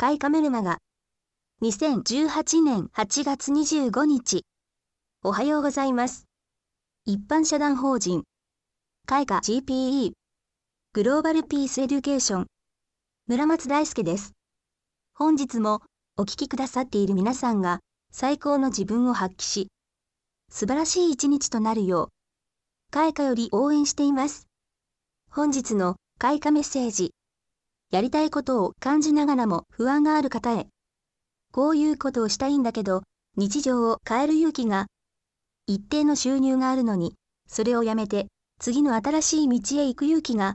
カイメルマガ。2018年8月25日。おはようございます。一般社団法人。絵画 GPE。グローバルピースエデュケーション。村松大輔です。本日もお聴きくださっている皆さんが最高の自分を発揮し、素晴らしい一日となるよう、開花より応援しています。本日の開花メッセージ。やりたいことを感じながらも不安がある方へ。こういうことをしたいんだけど、日常を変える勇気が、一定の収入があるのに、それをやめて、次の新しい道へ行く勇気が、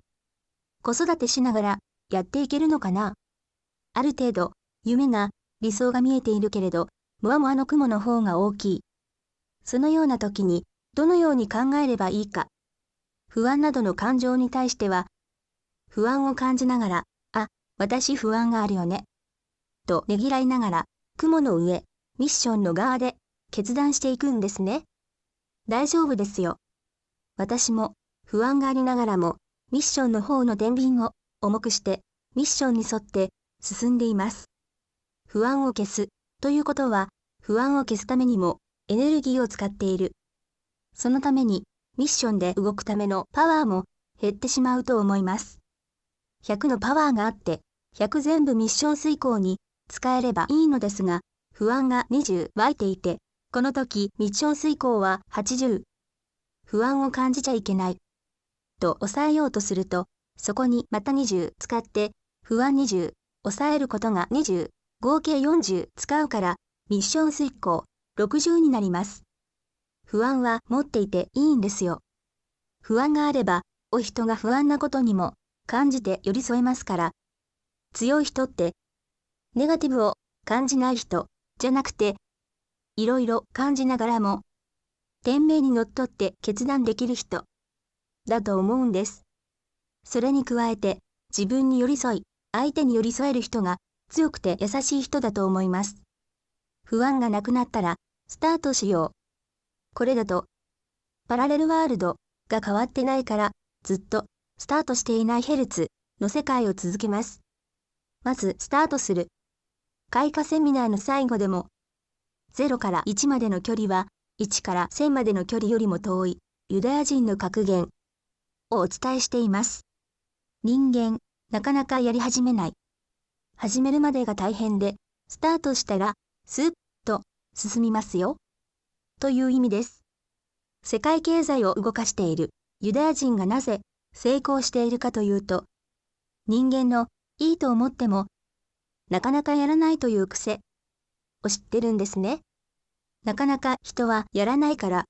子育てしながら、やっていけるのかな。ある程度、夢が、理想が見えているけれど、もわもわの雲の方が大きい。そのような時に、どのように考えればいいか。不安などの感情に対しては、不安を感じながら、私不安があるよね。とねぎらいながら、雲の上、ミッションの側で、決断していくんですね。大丈夫ですよ。私も、不安がありながらも、ミッションの方の天秤を、重くして、ミッションに沿って、進んでいます。不安を消す、ということは、不安を消すためにも、エネルギーを使っている。そのために、ミッションで動くためのパワーも減ってしまうと思います。100のパワーがあって、100全部ミッション遂行に使えればいいのですが、不安が20湧いていて、この時ミッション遂行は80。不安を感じちゃいけない。と抑えようとすると、そこにまた20使って、不安20、抑えることが20、合計40使うから、ミッション遂行60になります。不安は持っていていいんですよ。不安があれば、お人が不安なことにも感じて寄り添えますから。強い人って、ネガティブを感じない人じゃなくて、いろいろ感じながらも、天命にのっとって決断できる人、だと思うんです。それに加えて、自分に寄り添い、相手に寄り添える人が、強くて優しい人だと思います。不安がなくなったら、スタートしよう。これだと、パラレルワールドが変わってないから、ずっとスタートしていないヘルツの世界を続けます。まず、スタートする。開花セミナーの最後でも、0から1までの距離は、1から1000までの距離よりも遠い、ユダヤ人の格言をお伝えしています。人間、なかなかやり始めない。始めるまでが大変で、スタートしたら、スッと進みますよ。という意味です。世界経済を動かしているユダヤ人がなぜ成功しているかというと、人間のいいと思っても、なかなかやらないという癖を知ってるんですね。なかなか人はやらないから、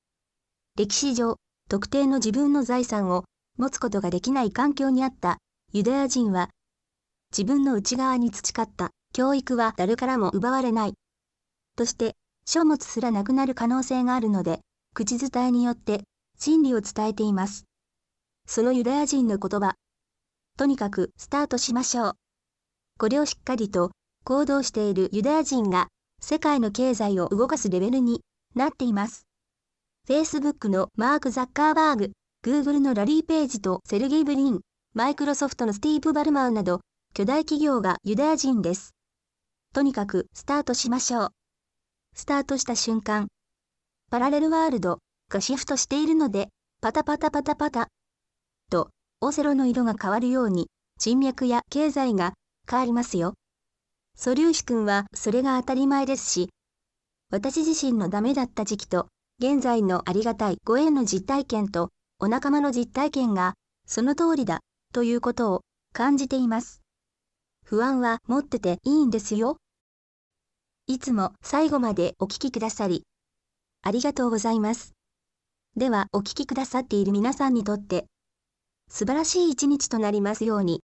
歴史上特定の自分の財産を持つことができない環境にあったユダヤ人は、自分の内側に培った教育は誰からも奪われない。として、書物すらなくなる可能性があるので、口伝えによって真理を伝えています。そのユダヤ人の言葉。とにかくスタートしましょう。これをしっかりと行動しているユダヤ人が世界の経済を動かすレベルになっています。Facebook のマーク・ザッカーバーグ、Google のラリー・ページとセルゲイ・ブリン、マイクロソフトのスティーブ・バルマンなど巨大企業がユダヤ人です。とにかくスタートしましょう。スタートした瞬間、パラレルワールドがシフトしているので、パタパタパタパタと、オセロの色が変わるように、人脈や経済が変わりますよ。素粒子君はそれが当たり前ですし、私自身のダメだった時期と、現在のありがたいご縁の実体験と、お仲間の実体験が、その通りだ、ということを感じています。不安は持ってていいんですよ。いつも最後までお聴きくださり、ありがとうございます。ではお聴きくださっている皆さんにとって、素晴らしい一日となりますように。